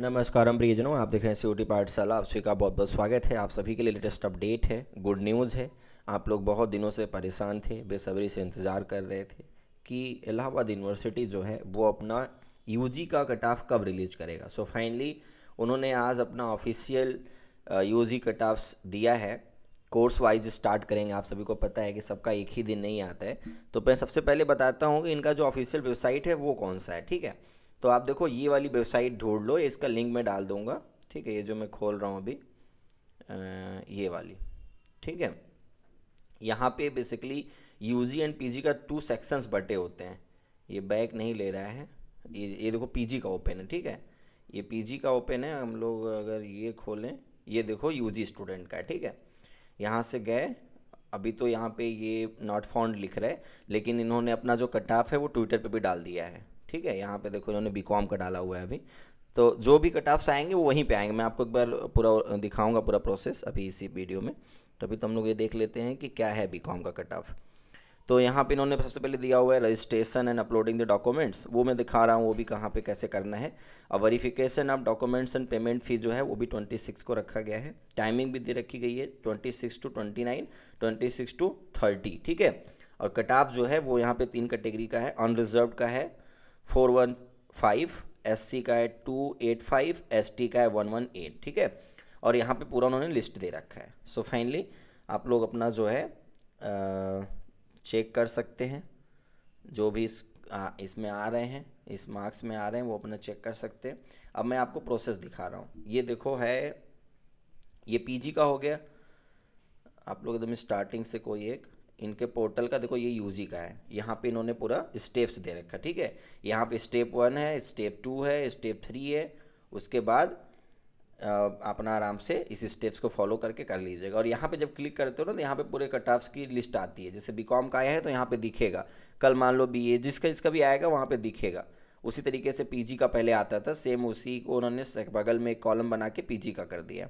नमस्कारम प्रियजनों आप देख रहे हैं सी पाठशाला आप सभी का बहुत बहुत स्वागत है आप सभी के लिए लेटेस्ट अपडेट है गुड न्यूज़ है आप लोग बहुत दिनों से परेशान थे बेसब्री से इंतज़ार कर रहे थे कि इलाहाबाद यूनिवर्सिटी जो है वो अपना यूजी का कट ऑफ कब रिलीज करेगा सो so फाइनली उन्होंने आज अपना ऑफिशियल जी कट ऑफ दिया है कोर्स वाइज स्टार्ट करेंगे आप सभी को पता है कि सबका एक ही दिन नहीं आता है तो मैं सबसे पहले बताता हूँ कि इनका जो ऑफिशियल वेबसाइट है वो कौन सा है ठीक है तो आप देखो ये वाली वेबसाइट ढूंढ लो इसका लिंक मैं डाल दूँगा ठीक है ये जो मैं खोल रहा हूँ अभी ये वाली ठीक है यहाँ पे बेसिकली यूजी एंड पीजी का टू सेक्शंस बटे होते हैं ये बैक नहीं ले रहा है ये ये देखो पीजी का ओपन है ठीक है ये पीजी का ओपन है हम लोग अगर ये खोलें ये देखो यूजी स्टूडेंट का ठीक है यहाँ से गए अभी तो यहाँ पे ये नॉट फाउंड लिख रहे लेकिन इन्होंने अपना जो कट ऑफ है वो ट्विटर पे भी डाल दिया है ठीक है यहाँ पे देखो इन्होंने बी का डाला हुआ है अभी तो जो भी कट ऑफ्स आएंगे वो वहीं पे आएंगे मैं आपको एक बार पूरा दिखाऊंगा पूरा प्रोसेस अभी इसी वीडियो में तो अभी तो हम लोग ये देख लेते हैं कि क्या है बी का कट ऑफ तो यहाँ पे इन्होंने सबसे पहले दिया हुआ है registration and uploading the documents वो मैं दिखा रहा हूँ वो भी कहाँ पे कैसे करना है और verification of documents and payment fee जो है वो भी 26 को रखा गया है टाइमिंग भी दे रखी गई है 26 टू 29 26 टू 30 ठीक है और कट ऑफ जो है वो यहाँ पे तीन कैटेगरी का है अनरिजर्व का है four one five S C का है two eight five S T का है वन वन एट ठीक है और यहाँ पे पूरा उन्होंने लिस्ट दे रखा है सो so फाइनली आप लोग अपना जो है आ, चेक कर सकते हैं जो भी इस इसमें आ रहे हैं इस मार्क्स में आ रहे हैं वो अपना चेक कर सकते हैं अब मैं आपको प्रोसेस दिखा रहा हूँ ये देखो है ये पीजी का हो गया आप लोग एकदम स्टार्टिंग से कोई एक इनके पोर्टल का देखो ये यूजी का है यहाँ पे इन्होंने पूरा स्टेप्स दे रखा ठीक है यहाँ पे स्टेप वन है स्टेप टू है स्टेप थ्री है उसके बाद अपना आराम से इस स्टेप्स को फॉलो करके कर लीजिएगा और यहाँ पे जब क्लिक करते हो ना तो यहाँ पे पूरे कट ऑफ्स की लिस्ट आती है जैसे बी कॉम का आया है तो यहाँ पर दिखेगा कल मान लो बी ए जिसका जिसका भी आएगा वहाँ पर दिखेगा उसी तरीके से पी का पहले आता था सेम उसी को उन्होंने बगल में एक कॉलम बना के पी का कर दिया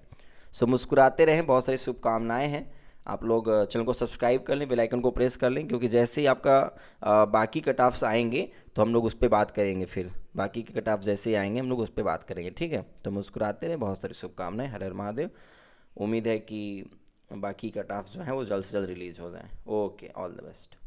सो मुस्कुराते रहें बहुत सारी शुभकामनाएँ हैं आप लोग चैनल को सब्सक्राइब कर लें बेलाइकन को प्रेस कर लें क्योंकि जैसे ही आपका बाकी कट ऑफ्स आएंगे तो हम लोग उस पर बात करेंगे फिर बाकी के कट ऑफ जैसे ही आएंगे हम लोग उस पर बात करेंगे ठीक है तो मुस्कुराते रहें बहुत सारी शुभकामनाएं हर हर महादेव उम्मीद है कि बाकी कट ऑफ जो हैं वो जल्द से जल्द रिलीज़ हो जाए ओके ऑल द बेस्ट